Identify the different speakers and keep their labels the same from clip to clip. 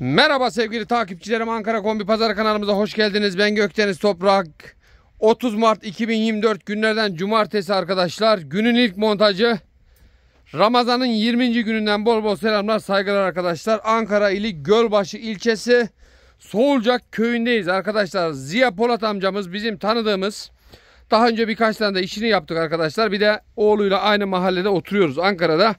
Speaker 1: Merhaba sevgili takipçilerim Ankara Kombi Pazar kanalımıza hoş geldiniz. Ben Gökdeniz Toprak. 30 Mart 2024 günlerden cumartesi arkadaşlar. Günün ilk montajı. Ramazan'ın 20. gününden bol bol selamlar saygılar arkadaşlar. Ankara ili Gölbaşı ilçesi Soğulcak köyündeyiz arkadaşlar. Ziya Polat amcamız bizim tanıdığımız. Daha önce birkaç tane de işini yaptık arkadaşlar. Bir de oğluyla aynı mahallede oturuyoruz Ankara'da.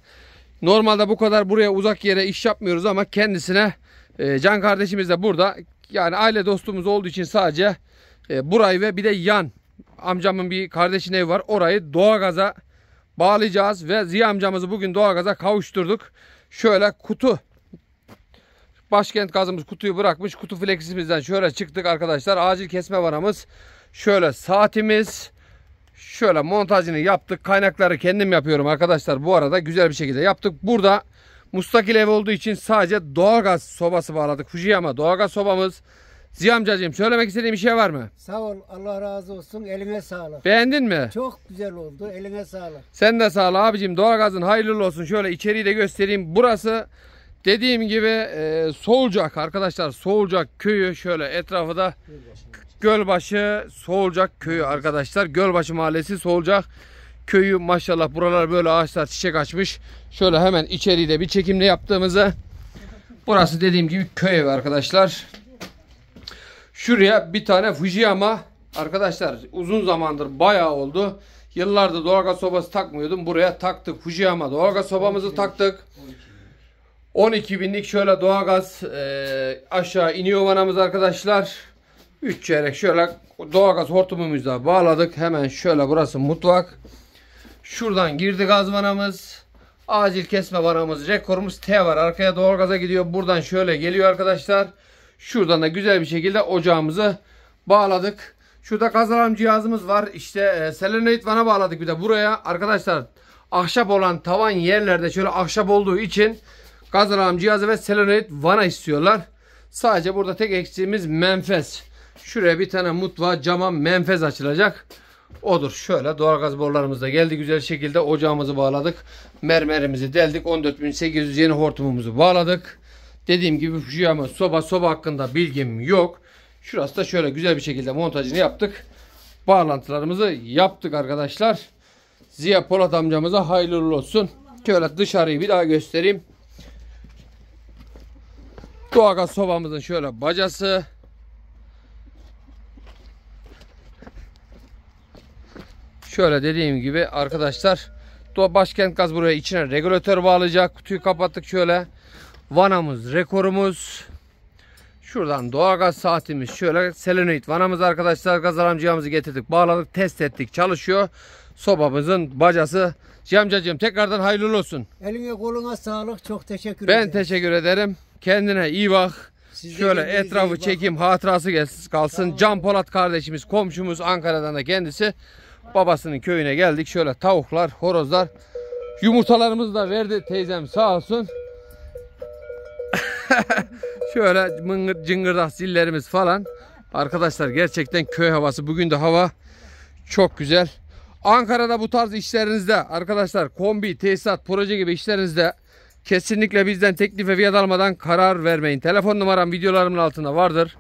Speaker 1: Normalde bu kadar buraya uzak yere iş yapmıyoruz ama kendisine ee, Can kardeşimiz de burada. Yani aile dostumuz olduğu için sadece e, burayı ve bir de yan amcamın bir kardeşin evi var. Orayı doğagaza bağlayacağız ve Ziya amcamızı bugün doğagaza kavuşturduk. Şöyle kutu başkent gazımız kutuyu bırakmış. Kutu fleksimizden şöyle çıktık arkadaşlar. Acil kesme varamız. Şöyle saatimiz. Şöyle montajını yaptık. Kaynakları kendim yapıyorum arkadaşlar. Bu arada güzel bir şekilde yaptık. Burada Mustakil ev olduğu için sadece doğalgaz sobası bağladık. Fujiyama doğalgaz sobamız. Ziya amcacığım söylemek istediğim bir şey var mı? Sağ ol Allah razı olsun eline sağlık. Beğendin mi? Çok güzel oldu eline sağlık. Sen de sağ ol abicim doğalgazın hayırlı olsun. Şöyle içeriği de göstereyim. Burası dediğim gibi e, Soğulcak arkadaşlar Soğulcak köyü şöyle etrafı da Gölbaşı Soğulcak köyü arkadaşlar. Gölbaşı mahallesi Soğulcak Köyü maşallah buralar böyle ağaçlar çiçek açmış. Şöyle hemen içeriği de bir çekimle yaptığımızda burası dediğim gibi köy evi arkadaşlar. Şuraya bir tane Fujiyama arkadaşlar uzun zamandır bayağı oldu. Yıllardır doğalgaz sobası takmıyordum. Buraya taktık Fujiyama doğalgaz sobamızı taktık. 12 binlik şöyle doğalgaz e, aşağı iniyor vanamız arkadaşlar. 3 çeyrek şöyle doğalgaz hortumumuza bağladık. Hemen şöyle burası mutfak. Şuradan girdi gaz vanamız. Acil kesme vanamız. Rekorumuz T var. Arkaya doğru gaza gidiyor. Buradan şöyle geliyor arkadaşlar. Şuradan da güzel bir şekilde ocağımızı bağladık. Şurada gaz alarm cihazımız var. İşte e, selenoid vana bağladık bir de buraya. Arkadaşlar ahşap olan tavan yerlerde şöyle ahşap olduğu için gaz alarm cihazı ve selenoid vana istiyorlar. Sadece burada tek eksiğimiz menfez. Şuraya bir tane mutfağa cama menfez açılacak odur. Şöyle doğalgaz borularımızda geldi güzel şekilde ocağımızı bağladık. Mermerimizi deldik. 14800 yeni hortumumuzu bağladık. Dediğim gibi Fujiyama soba soba hakkında bilgim yok. Şurası da şöyle güzel bir şekilde montajını yaptık. Bağlantılarımızı yaptık arkadaşlar. Ziya Polat amcamıza hayırlı olsun. Şöyle dışarıyı bir daha göstereyim. Doğalgaz sobamızın şöyle bacası. Şöyle dediğim gibi arkadaşlar başkent gaz buraya içine regülatör bağlayacak. Kutuyu kapattık şöyle. Vanamız rekorumuz. Şuradan doğalgaz saatimiz şöyle selenoid vanamız arkadaşlar gaz alamcıyamızı getirdik bağladık test ettik çalışıyor sobamızın bacası camcacığım tekrardan hayırlı olsun. Eline koluna sağlık çok teşekkür ben ederim. Ben teşekkür ederim kendine iyi bak Siz şöyle etrafı çekim hatırası gelsin kalsın Can Polat kardeşimiz komşumuz Ankara'dan da kendisi babasının köyüne geldik. Şöyle tavuklar, horozlar. Yumurtalarımızı da verdi teyzem sağ olsun. Şöyle mıngır cıngırdak zillerimiz falan. Arkadaşlar gerçekten köy havası. Bugün de hava çok güzel. Ankara'da bu tarz işlerinizde arkadaşlar kombi, tesisat, proje gibi işlerinizde kesinlikle bizden teklif ve fiyat almadan karar vermeyin. Telefon numaram videolarımın altında vardır.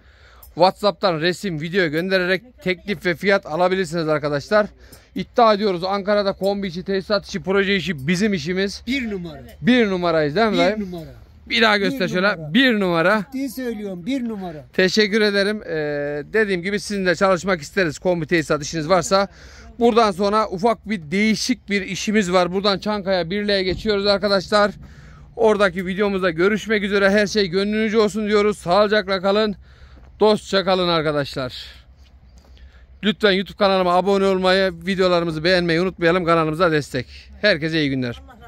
Speaker 1: WhatsApp'tan resim, video göndererek teklif ve fiyat alabilirsiniz arkadaşlar. İddia ediyoruz Ankara'da kombi işi, tesisat işi, proje işi bizim işimiz. Bir numara. Bir numarayız değil mi dayım? Bir numara. Bir daha göster bir şöyle. Numara. Bir numara. Ciddi söylüyorum bir numara. Teşekkür ederim. Ee, dediğim gibi sizinle çalışmak isteriz. Kombi tesisat işiniz varsa. Buradan sonra ufak bir değişik bir işimiz var. Buradan Çankaya Birliğe geçiyoruz arkadaşlar. Oradaki videomuzda görüşmek üzere. Her şey gönlünüzce olsun diyoruz. Sağlıcakla kalın. Dostça kalın arkadaşlar. Lütfen YouTube kanalıma abone olmayı, videolarımızı beğenmeyi unutmayalım. Kanalımıza destek. Herkese iyi günler.